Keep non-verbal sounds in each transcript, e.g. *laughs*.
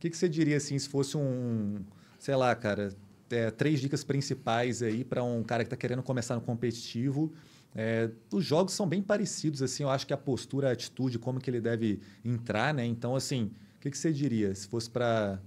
que, que você diria assim, se fosse um, sei lá, cara, é, três dicas principais aí para um cara que está querendo começar no competitivo? É, os jogos são bem parecidos, assim, eu acho que a postura, a atitude, como que ele deve entrar, né? Então, assim, o que, que você diria se fosse para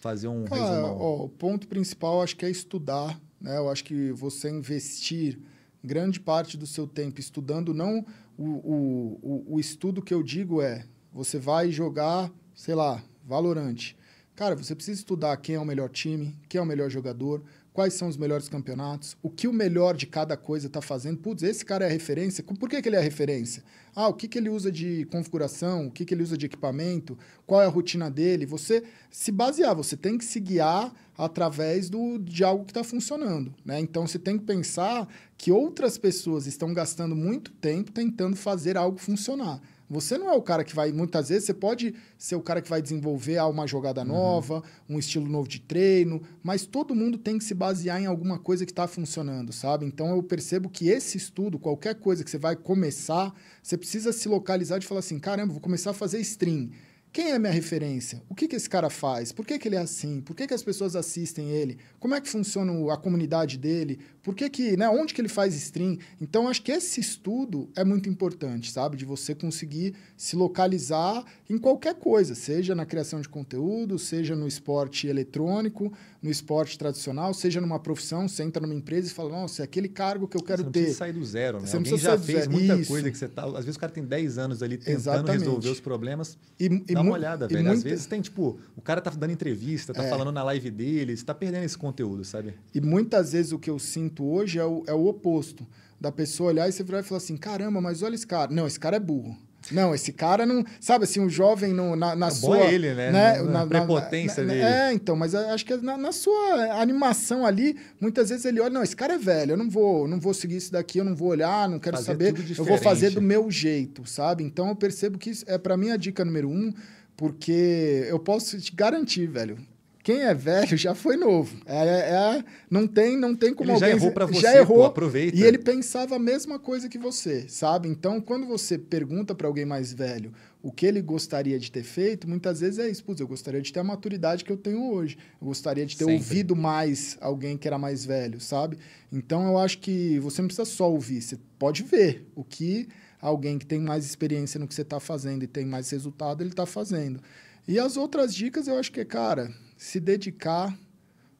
fazer um Cara, ó, o ponto principal acho que é estudar, né? Eu acho que você investir grande parte do seu tempo estudando, não o, o, o, o estudo que eu digo é, você vai jogar, sei lá, Valorante. Cara, você precisa estudar quem é o melhor time, quem é o melhor jogador, quais são os melhores campeonatos, o que o melhor de cada coisa está fazendo. Putz, esse cara é referência. Por que, que ele é referência? Ah, o que, que ele usa de configuração, o que, que ele usa de equipamento, qual é a rotina dele. Você se basear, você tem que se guiar através do, de algo que está funcionando. Né? Então, você tem que pensar que outras pessoas estão gastando muito tempo tentando fazer algo funcionar. Você não é o cara que vai, muitas vezes, você pode ser o cara que vai desenvolver uma jogada uhum. nova, um estilo novo de treino, mas todo mundo tem que se basear em alguma coisa que está funcionando, sabe? Então eu percebo que esse estudo, qualquer coisa que você vai começar, você precisa se localizar de falar assim: caramba, vou começar a fazer stream. Quem é minha referência? O que, que esse cara faz? Por que, que ele é assim? Por que, que as pessoas assistem ele? Como é que funciona a comunidade dele? Por que que, né, onde que ele faz stream? Então, acho que esse estudo é muito importante, sabe? De você conseguir se localizar em qualquer coisa, seja na criação de conteúdo, seja no esporte eletrônico, no esporte tradicional, seja numa profissão, você entra numa empresa e fala, nossa, é aquele cargo que eu quero você não ter. Você sair do zero, né? Você Alguém já fez muita Isso. coisa que você tá. Às vezes o cara tem 10 anos ali tentando Exatamente. resolver os problemas. E, e Dá uma olhada, velho. Muita... Às vezes tem, tipo, o cara tá dando entrevista, tá é. falando na live dele, você tá perdendo esse conteúdo, sabe? E muitas vezes o que eu sinto hoje é o, é o oposto. Da pessoa olhar e você virar e falar assim: caramba, mas olha esse cara. Não, esse cara é burro. Não, esse cara não. Sabe assim, o um jovem no, na, na é sua. Bom ele, né? né? Na, na, prepotência na, dele. É, então, mas acho que é na, na, sua animação ali, muitas vezes ele olha, não, esse cara é velho, eu não vou, não vou seguir isso daqui, eu não vou olhar, não quero fazer saber. Eu vou fazer do meu jeito, sabe? Então eu percebo que isso é para mim a dica número um. Porque eu posso te garantir, velho. Quem é velho já foi novo. É, é, é não tem não tem como ele alguém... já errou para você, já errou, pô, aproveita. E ele pensava a mesma coisa que você, sabe? Então, quando você pergunta para alguém mais velho o que ele gostaria de ter feito, muitas vezes é isso. Putz, eu gostaria de ter a maturidade que eu tenho hoje. Eu gostaria de ter Sempre. ouvido mais alguém que era mais velho, sabe? Então, eu acho que você não precisa só ouvir, você pode ver o que alguém que tem mais experiência no que você está fazendo e tem mais resultado, ele está fazendo. E as outras dicas, eu acho que, cara, se dedicar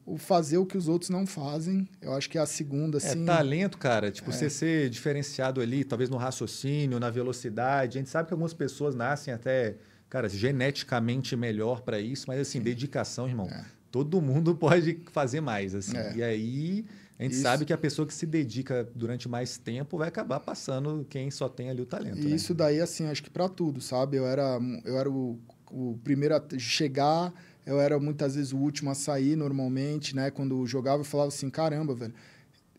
o fazer o que os outros não fazem. Eu acho que é a segunda, é, assim. É talento, cara. Tipo, é. você ser diferenciado ali, talvez no raciocínio, na velocidade. A gente sabe que algumas pessoas nascem até, cara, geneticamente melhor para isso, mas assim, Sim. dedicação, irmão. É. Todo mundo *laughs* pode fazer mais, assim. É. E aí, a gente isso. sabe que a pessoa que se dedica durante mais tempo vai acabar passando quem só tem ali o talento. E né? isso daí, assim, acho que para tudo, sabe? Eu era, eu era o, o primeiro a chegar eu era muitas vezes o último a sair normalmente, né? Quando jogava, eu falava assim: caramba, velho,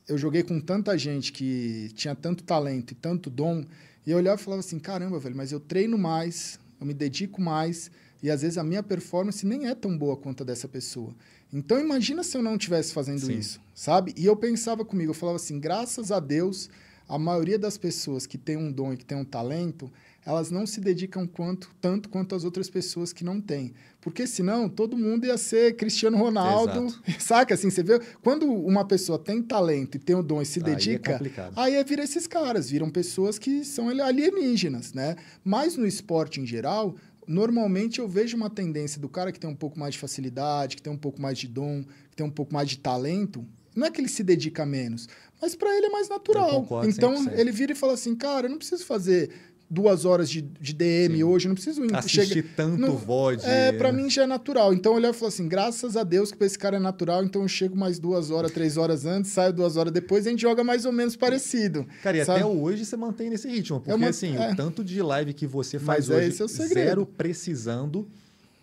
eu joguei com tanta gente que tinha tanto talento e tanto dom, e eu olhava e falava assim: caramba, velho, mas eu treino mais, eu me dedico mais, e às vezes a minha performance nem é tão boa quanto a dessa pessoa. Então imagina se eu não estivesse fazendo Sim. isso, sabe? E eu pensava comigo, eu falava assim: graças a Deus, a maioria das pessoas que tem um dom e que tem um talento, elas não se dedicam quanto, tanto quanto as outras pessoas que não têm. Porque senão todo mundo ia ser Cristiano Ronaldo. Exato. *laughs* Saca assim, você vê? Quando uma pessoa tem talento e tem o dom e se aí é dedica, é aí vira esses caras, viram pessoas que são alienígenas, né? Mas no esporte em geral, normalmente eu vejo uma tendência do cara que tem um pouco mais de facilidade, que tem um pouco mais de dom, que tem um pouco mais de talento, não é que ele se dedica menos, mas para ele é mais natural. Concordo, então 100%. ele vira e fala assim: cara, eu não preciso fazer duas horas de, de DM Sim. hoje, não preciso Assistir chega, tanto não, VOD. É, para é. mim já é natural. Então ele falou assim: graças a Deus que pra esse cara é natural, então eu chego mais duas horas, três horas antes, saio duas horas depois, a gente joga mais ou menos parecido. Cara, e sabe? até hoje você mantém nesse ritmo, porque é uma, assim, é. o tanto de live que você faz Mas é hoje, é, é o zero precisando.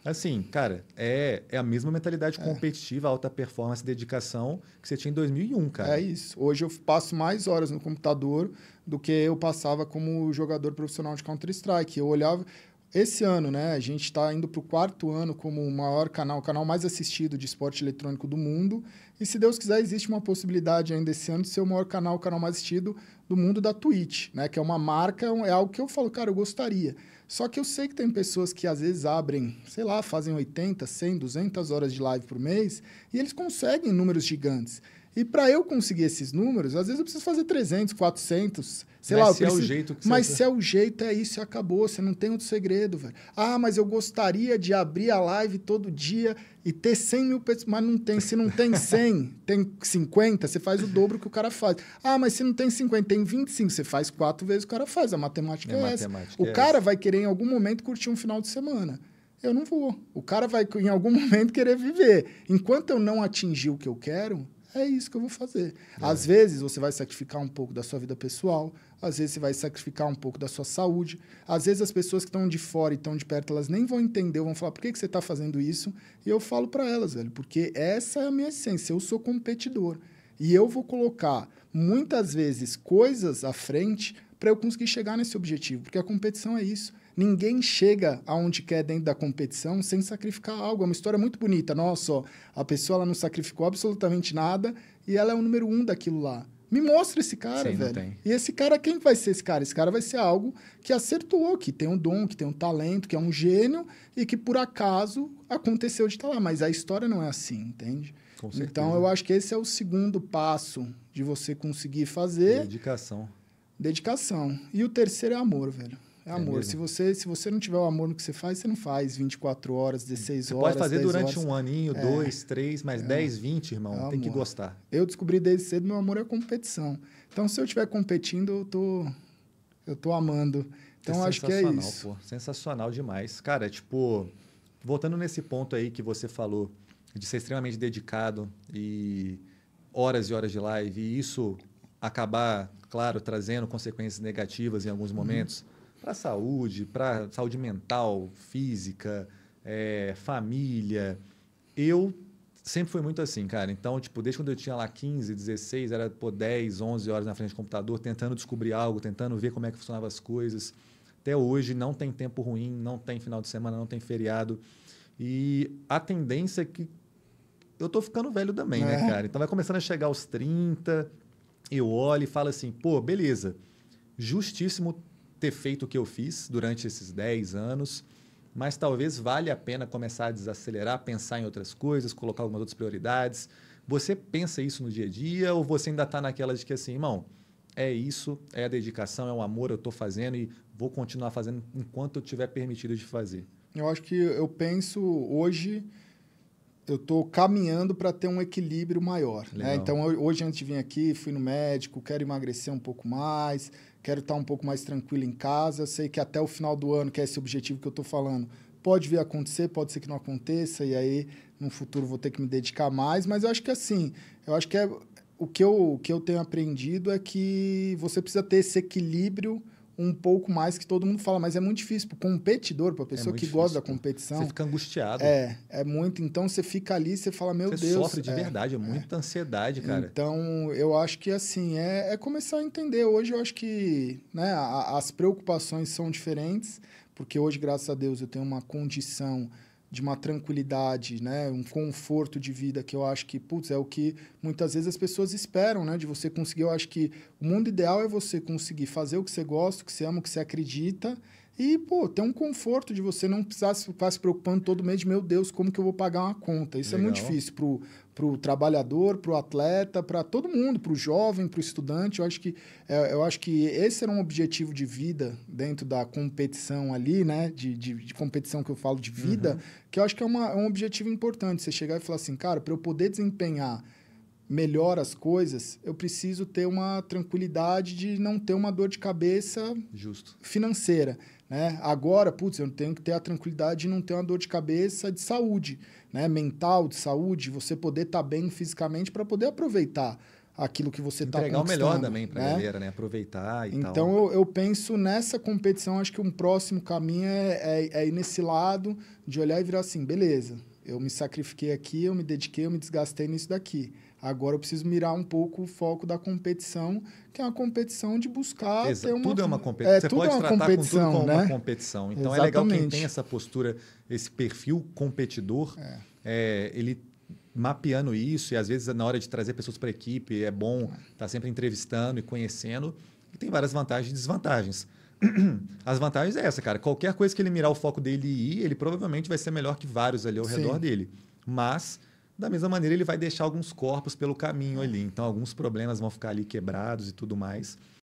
Assim, cara, é, é a mesma mentalidade é. competitiva, alta performance, dedicação que você tinha em 2001, cara. É isso. Hoje eu passo mais horas no computador do que eu passava como jogador profissional de Counter-Strike. Eu olhava. Esse ano, né? A gente está indo para o quarto ano como o maior canal, o canal mais assistido de esporte eletrônico do mundo. E se Deus quiser, existe uma possibilidade ainda esse ano de ser o maior canal, o canal mais assistido do mundo da Twitch, né? Que é uma marca, é, é algo que eu falo, cara, eu gostaria. Só que eu sei que tem pessoas que às vezes abrem, sei lá, fazem 80, 100, 200 horas de live por mês e eles conseguem números gigantes. E para eu conseguir esses números, às vezes eu preciso fazer 300, 400, sei mas lá. Se preciso... é o jeito que Mas você... Tá se é o jeito, é isso e acabou. Você não tem outro segredo, velho. Ah, mas eu gostaria de abrir a live todo dia e ter 100 mil pessoas. Mas não tem. Se não tem 100, *laughs* tem 50, você faz o dobro que o cara faz. Ah, mas se não tem 50, tem 25, você faz quatro vezes o cara faz. A matemática é, é matemática é essa. É o essa. cara vai querer em algum momento curtir um final de semana. Eu não vou. O cara vai em algum momento querer viver. Enquanto eu não atingir o que eu quero, é isso que eu vou fazer. É. Às vezes você vai sacrificar um pouco da sua vida pessoal, às vezes você vai sacrificar um pouco da sua saúde, às vezes as pessoas que estão de fora e estão de perto, elas nem vão entender, vão falar por que, que você está fazendo isso, e eu falo para elas, velho, porque essa é a minha essência, eu sou competidor. E eu vou colocar, muitas vezes, coisas à frente para eu conseguir chegar nesse objetivo, porque a competição é isso. Ninguém chega aonde quer dentro da competição sem sacrificar algo. É uma história muito bonita. Nossa, ó, a pessoa ela não sacrificou absolutamente nada e ela é o número um daquilo lá. Me mostra esse cara, Sim, velho. E esse cara, quem vai ser esse cara? Esse cara vai ser algo que acertou, que tem um dom, que tem um talento, que é um gênio e que por acaso aconteceu de estar tá lá. Mas a história não é assim, entende? Com então, certeza. Então eu acho que esse é o segundo passo de você conseguir fazer. Dedicação. Dedicação. E o terceiro é amor, velho. É amor. Se você, se você não tiver o amor no que você faz, você não faz 24 horas, 16 você horas. Pode fazer durante horas. um aninho, é. dois, três, mas é. 10, 20, irmão. É tem que gostar. Eu descobri desde cedo meu amor é competição. Então, se eu estiver competindo, eu tô, eu tô amando. Então, é acho que é isso. Pô. Sensacional demais. Cara, é tipo, voltando nesse ponto aí que você falou, de ser extremamente dedicado e horas e horas de live, e isso acabar, claro, trazendo consequências negativas em alguns uhum. momentos para saúde, para saúde mental, física, é, família. Eu sempre fui muito assim, cara. Então, tipo, desde quando eu tinha lá 15, 16, era pô, 10, 11 horas na frente do computador, tentando descobrir algo, tentando ver como é que funcionavam as coisas. Até hoje não tem tempo ruim, não tem final de semana, não tem feriado. E a tendência é que eu tô ficando velho também, né, é. né, cara? Então vai começando a chegar aos 30, eu olho e falo assim, pô, beleza. Justíssimo ter feito o que eu fiz durante esses 10 anos, mas talvez valha a pena começar a desacelerar, pensar em outras coisas, colocar algumas outras prioridades. Você pensa isso no dia a dia ou você ainda está naquela de que assim, irmão, é isso, é a dedicação, é o amor, eu estou fazendo e vou continuar fazendo enquanto eu tiver permitido de fazer? Eu acho que eu penso hoje eu estou caminhando para ter um equilíbrio maior. Né? Então, eu, hoje antes de vir aqui, fui no médico, quero emagrecer um pouco mais, quero estar um pouco mais tranquilo em casa, sei que até o final do ano, que é esse objetivo que eu estou falando, pode vir a acontecer, pode ser que não aconteça, e aí no futuro vou ter que me dedicar mais, mas eu acho que assim, eu acho que é, o, que eu, o que eu tenho aprendido é que você precisa ter esse equilíbrio um pouco mais que todo mundo fala, mas é muito difícil. Para o competidor, para a pessoa é que difícil, gosta da competição. Você fica angustiado. É, é muito. Então você fica ali você fala, meu você Deus. sofre de é, verdade, é, é. muita é. ansiedade, cara. Então eu acho que assim, é, é, começar a entender. Hoje eu acho que né, a, as preocupações são diferentes, porque hoje, graças a Deus, eu tenho uma condição de uma tranquilidade, né, um conforto de vida que eu acho que, putz, é o que muitas vezes as pessoas esperam, né, de você conseguir. Eu acho que o mundo ideal é você conseguir fazer o que você gosta, o que você ama, o que você acredita e, pô, ter um conforto de você não precisar ficar se preocupando todo mês de, meu Deus, como que eu vou pagar uma conta? Isso Legal. é muito difícil pro, para o trabalhador, para o atleta, para todo mundo, para o jovem, para o estudante. Eu acho, que, é, eu acho que esse era um objetivo de vida dentro da competição ali, né? De, de, de competição que eu falo de vida, uhum. que eu acho que é, uma, é um objetivo importante. Você chegar e falar assim, cara, para eu poder desempenhar melhor as coisas, eu preciso ter uma tranquilidade de não ter uma dor de cabeça Justo. financeira. Né? Agora, putz, eu tenho que ter a tranquilidade de não ter uma dor de cabeça de saúde, né? mental, de saúde, você poder estar tá bem fisicamente para poder aproveitar aquilo que você está Entregar o melhor também para a né? galera, né? aproveitar e então, tal. Então, eu, eu, penso nessa competição, acho que um próximo caminho é, é, é ir nesse lado de olhar e virar assim, beleza, eu me sacrifiquei aqui, eu me dediquei, eu me desgastei nisso daqui. Agora eu preciso mirar um pouco o foco da competição, que é uma competição de buscar Exato. ter uma... Tudo é uma competição. É, Você pode é tratar competição, com tudo como né? uma competição. Então Exatamente. é legal quem tem essa postura, esse perfil competidor, é. É, ele mapeando isso, e às vezes na hora de trazer pessoas para a equipe, é bom estar é. tá sempre entrevistando e conhecendo, e tem várias vantagens e desvantagens. *clears throat* as vantagens é essa, cara. Qualquer coisa que ele mirar o foco dele e ir, ele provavelmente vai ser melhor que vários ali ao Sim. redor dele. Mas, da mesma maneira, ele vai deixar alguns corpos pelo caminho ali. Então, alguns problemas vão ficar ali quebrados e tudo mais.